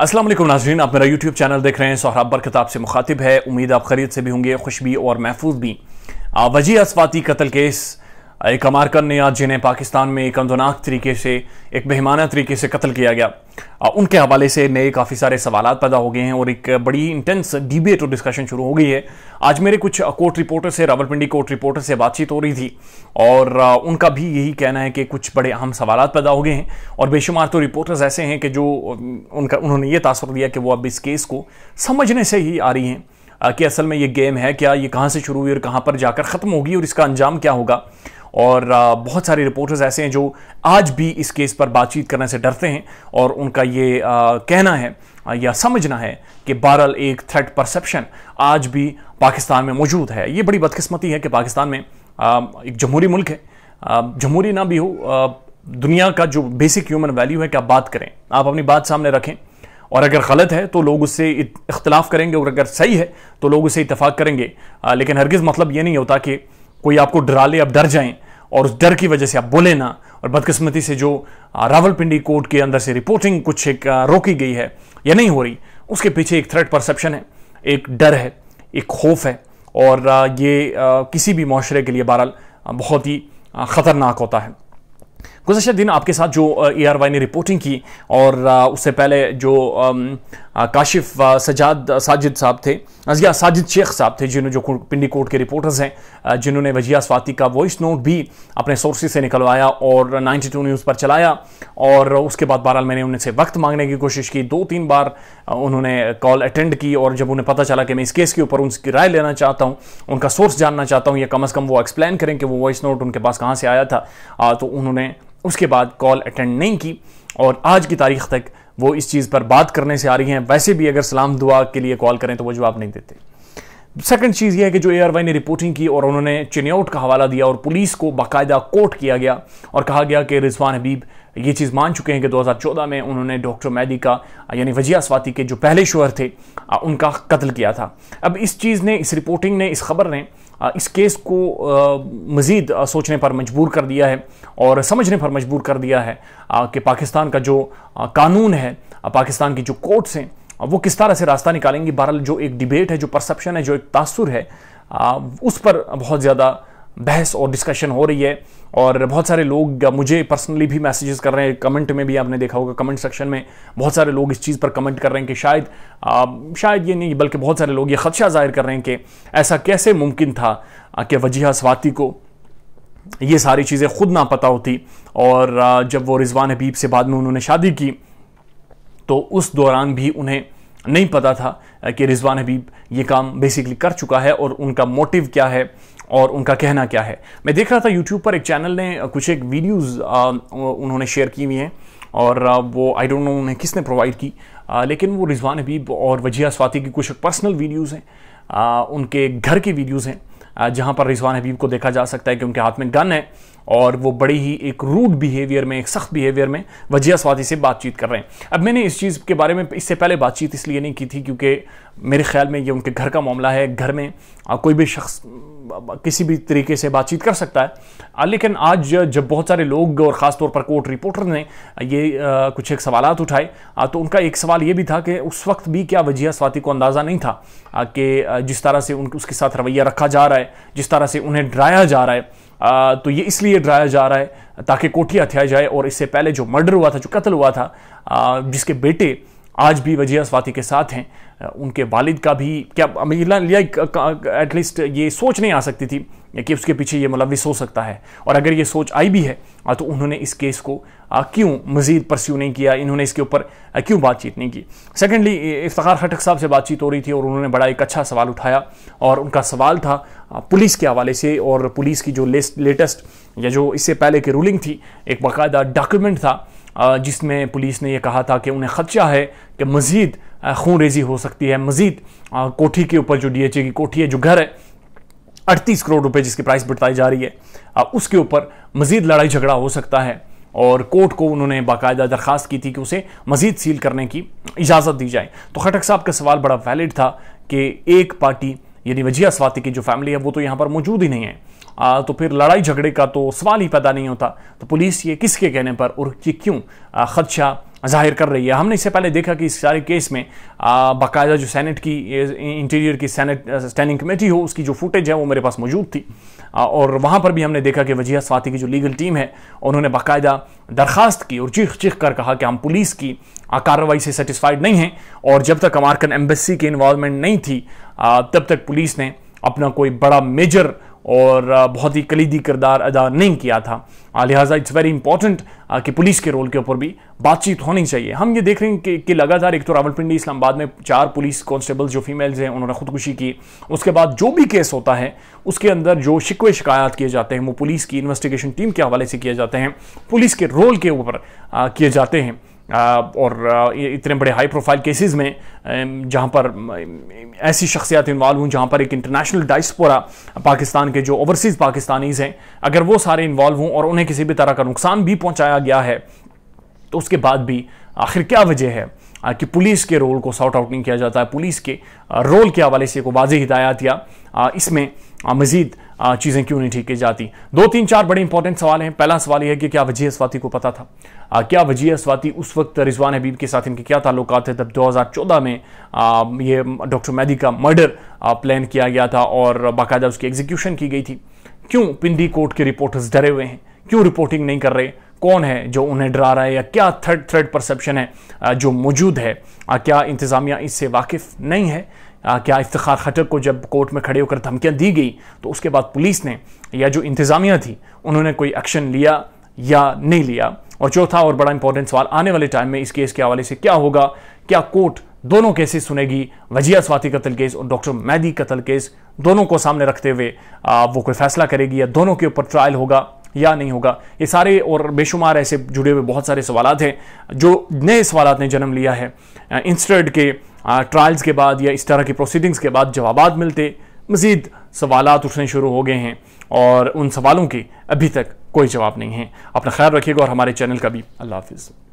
असलम नाजरीन आप मेरा यूट्यूब चैनल देख रहे हैं सोहराब बरकत आपसे मुखातिब है उम्मीद आप खरीद से भी होंगे खुशबी और महफूज भी वजी असवाती कत्ल केस एक अमारकन ने आज जिन्हें पाकिस्तान में एक अंदोनाक तरीके से एक बेहमाना तरीके से कत्ल किया गया उनके हवाले से नए काफ़ी सारे सवाल पैदा हो गए हैं और एक बड़ी इंटेंस डिबेट और डिस्कशन शुरू हो गई है आज मेरे कुछ कोर्ट रिपोर्टर से रावलपिंडी कोर्ट रिपोर्टर से बातचीत हो रही थी और उनका भी यही कहना है कि कुछ बड़े अहम सवाल पैदा हो गए हैं और बेशुमार तो रिपोर्टर्स ऐसे हैं कि जो उनका उन्होंने ये तासर दिया कि वो अब इस केस को समझने से ही आ रही हैं कि असल में ये गेम है क्या ये कहाँ से शुरू हुई और कहाँ पर जाकर ख़त्म होगी और इसका अंजाम क्या होगा और बहुत सारे रिपोर्टर्स ऐसे हैं जो आज भी इस केस पर बातचीत करने से डरते हैं और उनका ये कहना है या समझना है कि बहरल एक थ्रेट परसेप्शन आज भी पाकिस्तान में मौजूद है ये बड़ी बदकिस्मती है कि पाकिस्तान में एक जमहूरी मुल्क है जमहूरी ना भी हो दुनिया का जो बेसिक ह्यूमन वैल्यू है कि आप बात करें आप अपनी बात सामने रखें और अगर गलत है तो लोग उससे इख्तलाफ करेंगे और अगर सही है तो लोग उसे इतफाक़ करेंगे लेकिन हरगिज़ मतलब ये नहीं होता कि कोई आपको डरा ले आप डर जाएं और उस डर की वजह से आप बोले ना और बदकिस्मती से जो रावलपिंडी कोर्ट के अंदर से रिपोर्टिंग कुछ एक रोकी गई है या नहीं हो रही उसके पीछे एक थ्रेट परसेप्शन है एक डर है एक खौफ है और ये किसी भी माशरे के लिए बहरहाल बहुत ही ख़तरनाक होता है गुजशत दिन आपके साथ जो ए आर वाई ने रिपोर्टिंग की और उससे पहले जो काशिफ सजाद साजिद साहब थे अजिया साजिद शेख साहब थे जिन्होंने जो पिंडी कोर्ट के रिपोर्टर्स हैं जिन्होंने वजिया स्वाति का वॉइस नोट भी अपने सोर्सेज से निकलवाया और 92 न्यूज़ पर चलाया और उसके बाद बहरहाल मैंने उनसे वक्त मांगने की कोशिश की दो तीन बार उन्होंने कॉल अटेंड की और जब उन्हें पता चला कि मैं इस केस के ऊपर उनकी राय लेना चाहता हूँ उनका सोर्स जानना चाहता हूँ या कम अज़ कम वो एक्सप्लेन करें कि वो वॉइस नोट उनके पास कहाँ से आया था तो उन्होंने उसके बाद कॉल अटेंड नहीं की और आज की तारीख तक वो इस चीज़ पर बात करने से आ रही हैं वैसे भी अगर सलाम दुआ के लिए कॉल करें तो वो जवाब नहीं देते सेकंड चीज़ यह है कि जो एआरवाई ने रिपोर्टिंग की और उन्होंने चिन्याउट का हवाला दिया और पुलिस को बाकायदा कोर्ट किया गया और कहा गया कि रिजवान हबीब ये चीज़ मान चुके हैं कि 2014 में उन्होंने डॉक्टर मैदी का यानी वजिया स्वाति के जो पहले शोहर थे उनका कत्ल किया था अब इस चीज़ ने इस रिपोर्टिंग ने इस खबर ने इस केस को मज़ीद सोचने पर मजबूर कर दिया है और समझने पर मजबूर कर दिया है कि पाकिस्तान का जो कानून है पाकिस्तान की जो कोर्ट्स हैं वो किस तरह से रास्ता निकालेंगी बहरहाल जो एक डिबेट है जो परसेप्शन है जो एक तासुर है उस पर बहुत ज़्यादा बहस और डिस्कशन हो रही है और बहुत सारे लोग मुझे पर्सनली भी मैसेजेस कर रहे हैं कमेंट में भी आपने देखा होगा कमेंट सेक्शन में बहुत सारे लोग इस चीज़ पर कमेंट कर रहे हैं कि शायद आ, शायद ये नहीं बल्कि बहुत सारे लोग ये खदशा जाहिर कर रहे हैं कि ऐसा कैसे मुमकिन था कि वजीहा स्वाति को ये सारी चीज़ें खुद ना पता होती और जब वो रिजवान हबीब से बाद में उन्होंने शादी की तो उस दौरान भी उन्हें नहीं पता था कि रिजवान हबीब ये काम बेसिकली कर चुका है और उनका मोटिव क्या है और उनका कहना क्या है मैं देख रहा था यूट्यूब पर एक चैनल ने कुछ एक वीडियोस उन्होंने शेयर की हुई हैं और वो आई डोंट नो उन्हें किसने प्रोवाइड की आ, लेकिन वो रिजवान हबीब और वजिया स्वाति की कुछ पर्सनल वीडियोज़ हैं उनके घर की वीडियोज़ हैं जहाँ पर रिजवान हबीब को देखा जा सकता है कि उनके हाथ में गन है और वो बड़ी ही एक रूड बिहेवियर में एक सख्त बिहेवियर में वजिया स्वाति से बातचीत कर रहे हैं अब मैंने इस चीज़ के बारे में इससे पहले बातचीत इसलिए नहीं की थी क्योंकि मेरे ख्याल में ये उनके घर का मामला है घर में कोई भी शख्स किसी भी तरीके से बातचीत कर सकता है लेकिन आज जब बहुत सारे लोग और ख़ासतौर पर कोर्ट रिपोर्टर ने ये कुछ एक सवाल उठाए तो उनका एक सवाल ये भी था कि उस वक्त भी क्या वजिया स्वाति को अंदाज़ा नहीं था कि जिस तरह से उन उसके साथ रवैया रखा जा रहा है जिस तरह से उन्हें डराया जा रहा है तो ये इसलिए डराया जा रहा है ताकि कोठी हथिया जाए और इससे पहले जो मर्डर हुआ था जो कत्ल हुआ था जिसके बेटे आज भी वजिया स्वाति के साथ हैं उनके वालिद का भी क्या लिया मतलब एटलीस्ट ये सोच नहीं आ सकती थी कि उसके पीछे ये मुलविस हो सकता है और अगर ये सोच आई भी है तो उन्होंने इस केस को क्यों मज़ीद परस्यू नहीं किया इन्होंने इसके ऊपर क्यों बातचीत नहीं की सेकेंडली इफ्तार खटक साहब से बातचीत हो रही थी और उन्होंने बड़ा एक अच्छा सवाल उठाया और उनका सवाल था पुलिस के हवाले से और पुलिस की जो लेटेस्ट या जो इससे पहले की रूलिंग थी एक बाकायदा डॉक्यूमेंट था जिसमें पुलिस ने यह कहा था कि उन्हें ख़दशा है कि मज़ीद खून रेजी हो सकती है मज़ीद कोठी के ऊपर जो डी एच ए की कोठी है जो घर है अड़तीस करोड़ रुपए जिसकी प्राइस बताई जा रही है उसके ऊपर मज़ीद लड़ाई झगड़ा हो सकता है और कोर्ट को उन्होंने बाकायदा दरख्वास्त की थी कि उसे मज़ीद सील करने की इजाज़त दी जाए तो खटक साहब का सवाल बड़ा वैलिड था कि एक पार्टी यानी वजिया स्वाति की जो फैमिली है वो तो यहाँ पर मौजूद ही नहीं है आ, तो फिर लड़ाई झगड़े का तो सवाल ही पैदा नहीं होता तो पुलिस ये किसके कहने पर और ये क्यों खदशा जाहिर कर रही है हमने इससे पहले देखा कि इस सारे केस में बाकायदा जो सेनेट की इंटीरियर की सेनेट स्टैंडिंग कमेटी हो उसकी जो फुटेज है वो मेरे पास मौजूद थी आ, और वहाँ पर भी हमने देखा कि वजिया स्वाति की जो लीगल टीम है उन्होंने बाकायदा दरख्वास्त की और चीख चीख कर कहा कि हम पुलिस की कार्रवाई से सेटिस्फाइड नहीं हैं और जब तक अमेरिकन एम्बेसी की इन्वॉलमेंट नहीं थी आ, तब तक पुलिस ने अपना कोई बड़ा मेजर और बहुत ही कलीदी किरदार अदा नहीं किया था लिहाजा इट्स वेरी इंपॉर्टेंट कि पुलिस के रोल के ऊपर भी बातचीत होनी चाहिए हम ये देख रहे हैं कि, कि लगातार एक तो रावलपिंडी इस्लामाबाद में चार पुलिस कॉन्स्टेबल जो फीमेल्स हैं उन्होंने खुदकुशी की उसके बाद जो भी केस होता है उसके अंदर जो शिकवे शिकायत किए जाते हैं वो पुलिस की इन्वेस्टिगेशन टीम के हवाले से किए जाते हैं पुलिस के रोल के ऊपर किए जाते हैं और इतने बड़े हाई प्रोफाइल केसेस में जहां पर ऐसी शख्सियात इन्वॉल्व हूँ जहां पर एक इंटरनेशनल डाइसपोरा पाकिस्तान के जो ओवरसीज़ पाकिस्तानीज़ हैं अगर वो सारे इन्वॉल्व हों और उन्हें किसी भी तरह का नुकसान भी पहुँचाया गया है तो उसके बाद भी आखिर क्या वजह है कि पुलिस के रोल को सॉर्ट आउट नहीं किया जाता है पुलिस के रोल के हवाले से को वाज हिदायत या इसमें मज़ीद चीज़ें क्यों नहीं ठीक की जाती दो तीन चार बड़े इंपॉर्टेंट सवाल हैं पहला सवाल यह है कि क्या वजीह स्वाति को पता था आ, क्या वजीह स्वाति उस वक्त रिजवान हबीब के साथ इनके क्या ताल्लुक थे तब 2014 में आ, ये डॉक्टर मैदी का मर्डर प्लान किया गया था और बाकायदा उसकी एग्जीक्यूशन की गई थी क्यों पिंडी कोर्ट के रिपोर्टर्स डरे हुए हैं क्यों रिपोर्टिंग नहीं कर रहे कौन है जो उन्हें डरा रहा है या क्या थर्ड थ्रेड परसेप्शन है जो मौजूद है क्या इंतज़ामिया इससे वाकिफ़ नहीं है क्या इफ्तार खटक को जब कोर्ट में खड़े होकर धमकियां दी गई तो उसके बाद पुलिस ने या जो इंतज़ामिया थी उन्होंने कोई एक्शन लिया या नहीं लिया और चौथा और बड़ा इंपॉर्टेंट सवाल आने वाले टाइम में इस केस के हवाले से क्या होगा क्या कोर्ट दोनों केसेस सुनेगी वजिया स्वाति कत्ल केस और डॉक्टर मैदी कत्ल केस दोनों को सामने रखते हुए वो कोई फैसला करेगी या दोनों के ऊपर ट्रायल होगा या नहीं होगा ये सारे और बेशुमार ऐसे जुड़े हुए बहुत सारे सवाल हैं जो नए सवाल ने जन्म लिया है इंस्टेड के ट्रायल्स के बाद या इस तरह की प्रोसीडिंग्स के बाद जवाब मिलते मज़ीद सवाल उठने शुरू हो गए हैं और उन सवालों के अभी तक कोई जवाब नहीं है अपना ख्याल रखिएगा और हमारे चैनल का भी अल्लाह हाफिज़